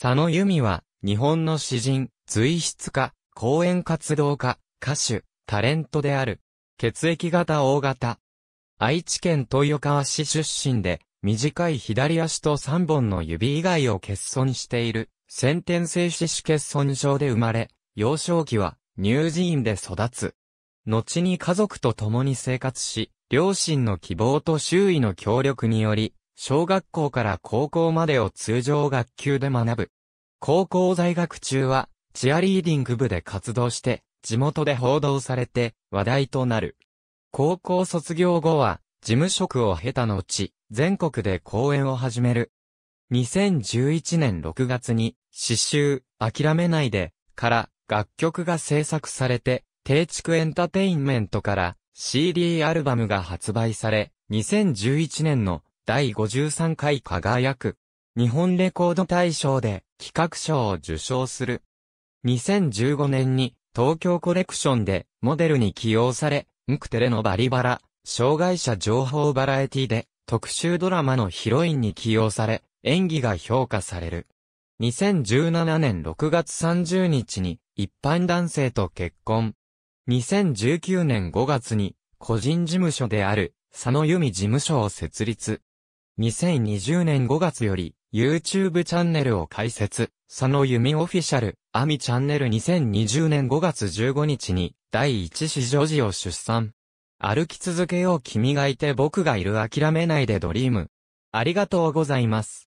佐野由美は、日本の詩人、随筆家、講演活動家、歌手、タレントである。血液型 O 型。愛知県豊川市出身で、短い左足と3本の指以外を欠損している、先天性四肢欠損症で生まれ、幼少期は、乳児院で育つ。後に家族と共に生活し、両親の希望と周囲の協力により、小学校から高校までを通常学級で学ぶ。高校在学中は、チアリーディング部で活動して、地元で報道されて、話題となる。高校卒業後は、事務職を経た後、全国で講演を始める。2011年6月に、詩集、諦めないで、から、楽曲が制作されて、定畜エンタテインメントから、CD アルバムが発売され、2011年の第53回輝く。日本レコード大賞で企画賞を受賞する。2015年に東京コレクションでモデルに起用され、ムクテレのバリバラ、障害者情報バラエティで特集ドラマのヒロインに起用され、演技が評価される。2017年6月30日に一般男性と結婚。2019年5月に個人事務所である佐野由美事務所を設立。2020年5月より YouTube チャンネルを開設、佐野弓オフィシャル、アミチャンネル2020年5月15日に第1子女児を出産。歩き続けよう君がいて僕がいる諦めないでドリーム。ありがとうございます。